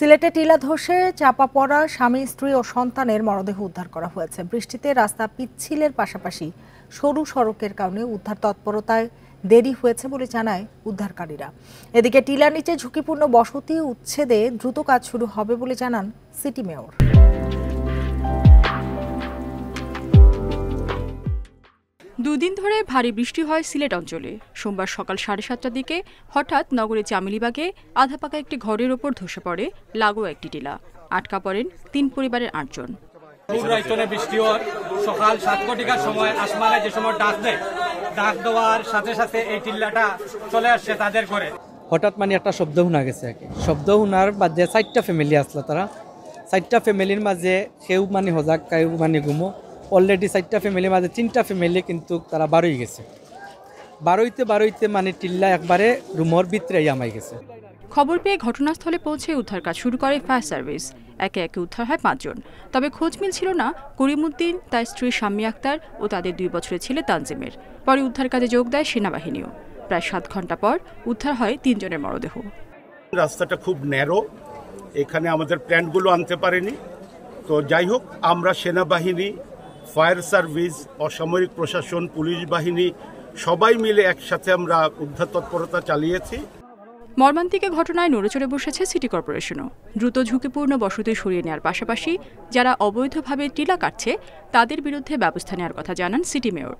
সিলেটে টিলা ধসে চাপা পড়া স্বামী স্ত্রী ও সন্তানের মরদেহ উদ্ধার করা হয়েছে বৃষ্টিতে রাস্তা পিচ্ছিলের পাশাপাশি সরু সড়কের কারণে উদ্ধার তৎপরতায় দেরি হয়েছে বলে জানায় উদ্ধারকারীরা এদিকে টিলা নিচে ঝুঁকিপূর্ণ বসতি উচ্ছেদে দ্রুত কাজ শুরু হবে বলে জানান সিটি মেয়র দুদিন ধরে ভারী বৃষ্টি হয় সিলেট অঞ্চলে সোমবার সকাল সাড়ে সাতটার দিকে হঠাৎ নগরের চামেলিবাগে আধাপাকা একটি ঘরের ওপর ধসে পড়ে লাগো একটি টিলা আটকা পড়েন তিন পরিবারের আটজন বৃষ্টি হয় সকাল সাত কোটিকার সময় আসমানে যে সময় ডাক দেয় ডাক দেওয়ার সাথে সাথে এই টিল্লাটা চলে আসছে তাদের ঘরে হঠাৎ মানে একটা শব্দ শোনা গেছে আর কি শব্দ শোনার বাদে চারটা ফ্যামিলি আসলো তারা চারটা ফ্যামিলির মাঝে কেউ মানে সজাগ কেউ মানে ঘুমো অলরেডি চারটা ফ্যামিলি মাঝে তিনটা ফ্যামিলি কিন্তু তারা বারোই গেছে বারোইতে বারোইতে মানে টিল্লা একবারে রুমর ভিতরে আমায় গেছে খবর পেয়ে ঘটনাস্থলে পৌঁছে উদ্ধার কাজ শুরু করে ফায়ার সার্ভিস একে একে উদ্ধার হয় পাঁচজন তবে খোঁজ মিলছিল না করিমুদ্দিন তার স্ত্রী শাম্মী আক্তার ও তাদের দুই বছরের ছেলে তানজিমের পরে উদ্ধার কাজে যোগ দেয় সেনাবাহিনীও প্রায় সাত ঘন্টা পর উদ্ধার হয় তিনজনের মরদেহ রাস্তাটা খুব ন্যারো এখানে আমাদের প্ল্যান্টগুলো আনতে পারেনি তো যাই হোক আমরা সেনাবাহিনী ফায়ার সার্ভিস অসামরিক প্রশাসন পুলিশ বাহিনী সবাই মিলে একসাথে আমরা উদ্ধার তৎপরতা চালিয়েছি মর্মান্তিকে ঘটনায় নড়েচড়ে বসেছে সিটি কর্পোরেশনও দ্রুত ঝুঁকিপূর্ণ বসতি সরিয়ে নেওয়ার পাশাপাশি যারা অবৈধভাবে টিলা কাটছে তাদের বিরুদ্ধে ব্যবস্থা নেওয়ার কথা জানান সিটি মেয়র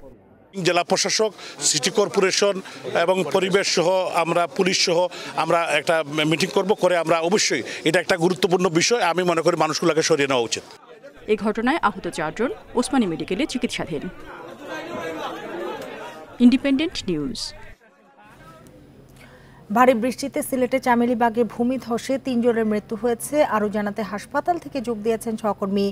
জেলা প্রশাসক সিটি কর্পোরেশন এবং পরিবেশ সহ আমরা পুলিশ সহ আমরা একটা মিটিং করব করে আমরা অবশ্যই এটা একটা গুরুত্বপূর্ণ বিষয় আমি মনে করি মানুষগুলোকে সরিয়ে নেওয়া উচিত এ ঘটনায় আহত চারজন ওসমানী মেডিকেলে চিকিৎসাধীন ইন্ডিপেন্ডেন্ট নিউজ ভারী বৃষ্টিতে সিলেটে চামেলিবাগে ভূমি ধসে তিনজনের মৃত্যু হয়েছে আরও জানাতে হাসপাতাল থেকে যোগ দিয়েছেন সহকর্মী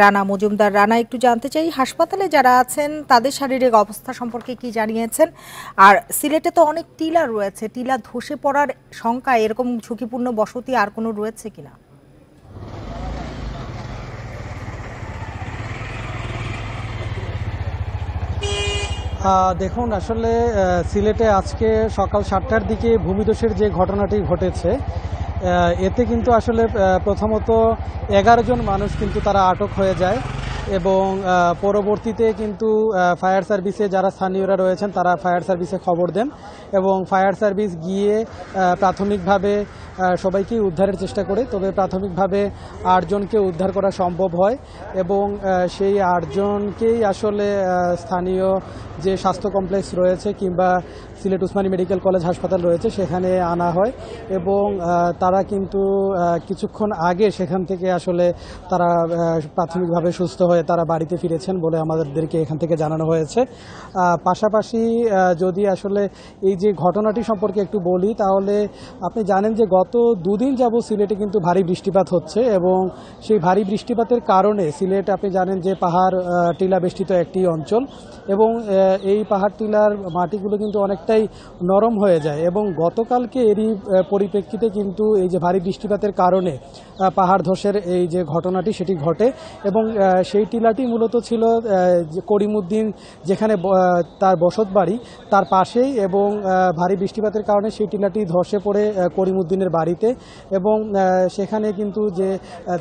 রানা মজুমদার রানা একটু জানতে চাই হাসপাতালে যারা আছেন তাদের শারীরিক অবস্থা সম্পর্কে কি জানিয়েছেন আর সিলেটে তো অনেক টিলা রয়েছে টিলা ধসে পড়ার শঙ্কা এরকম ঝুঁকিপূর্ণ বসতি আর কোনো রয়েছে কিনা দেখুন আসলে সিলেটে আজকে সকাল সাতটার দিকে ভূমিদোষের যে ঘটনাটি ঘটেছে এতে কিন্তু আসলে প্রথমত এগারো জন মানুষ কিন্তু তারা আটক হয়ে যায় এবং পরবর্তীতে কিন্তু ফায়ার সার্ভিসে যারা স্থানীয়রা রয়েছেন তারা ফায়ার সার্ভিসে খবর দেন এবং ফায়ার সার্ভিস গিয়ে প্রাথমিকভাবে সবাইকেই উদ্ধারের চেষ্টা করে তবে প্রাথমিকভাবে আটজনকে উদ্ধার করা সম্ভব হয় এবং সেই আটজনকেই আসলে স্থানীয় যে স্বাস্থ্য কমপ্লেক্স রয়েছে কিংবা সিলেট উসমানী মেডিকেল কলেজ হাসপাতাল রয়েছে সেখানে আনা হয় এবং তারা কিন্তু কিছুক্ষণ আগে সেখান থেকে আসলে তারা প্রাথমিকভাবে সুস্থ হয়ে তারা বাড়িতে ফিরেছেন বলে আমাদেরকে এখান থেকে জানানো হয়েছে পাশাপাশি যদি আসলে এই যে ঘটনাটি সম্পর্কে একটু বলি তাহলে আপনি জানেন যে গত গত দুদিন যাব সিলেটে কিন্তু ভারী বৃষ্টিপাত হচ্ছে এবং সেই ভারী বৃষ্টিপাতের কারণে সিলেট আপনি জানেন যে পাহাড় টিলা বেষ্টিত একটি অঞ্চল এবং এই পাহাড় টিলার মাটিগুলো কিন্তু অনেকটাই নরম হয়ে যায় এবং গতকালকে এরই পরিপ্রেক্ষিতে কিন্তু এই যে ভারী বৃষ্টিপাতের কারণে পাহাড় ধসের এই যে ঘটনাটি সেটি ঘটে এবং সেই টিলাটি মূলত ছিল করিমুদ্দিন যেখানে তার বসত বাড়ি তার পাশেই এবং ভারী বৃষ্টিপাতের কারণে সেই টিলাটি ধসে পড়ে করিমুদ্দিনের বাড়িতে এবং সেখানে কিন্তু যে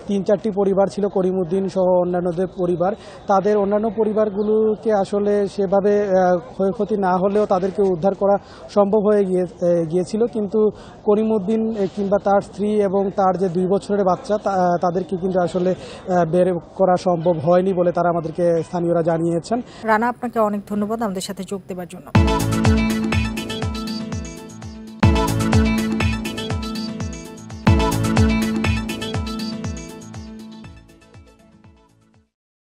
তিন চারটি পরিবার ছিল করিমুদ্দিন সহ অন্যান্যদের পরিবার তাদের অন্যান্য পরিবারগুলোকে আসলে সেভাবে ক্ষয়ক্ষতি না হলেও তাদেরকে উদ্ধার করা সম্ভব হয়ে গিয়ে গিয়েছিল কিন্তু করিমুদ্দিন কিংবা তার স্ত্রী এবং তার যে দুই বছরের বাচ্চা তাদেরকে কিন্তু আসলে বের করা সম্ভব হয়নি বলে তারা আমাদেরকে স্থানীয়রা জানিয়েছেন রানা আপনাকে অনেক ধন্যবাদ আমাদের সাথে যোগ দেওয়ার জন্য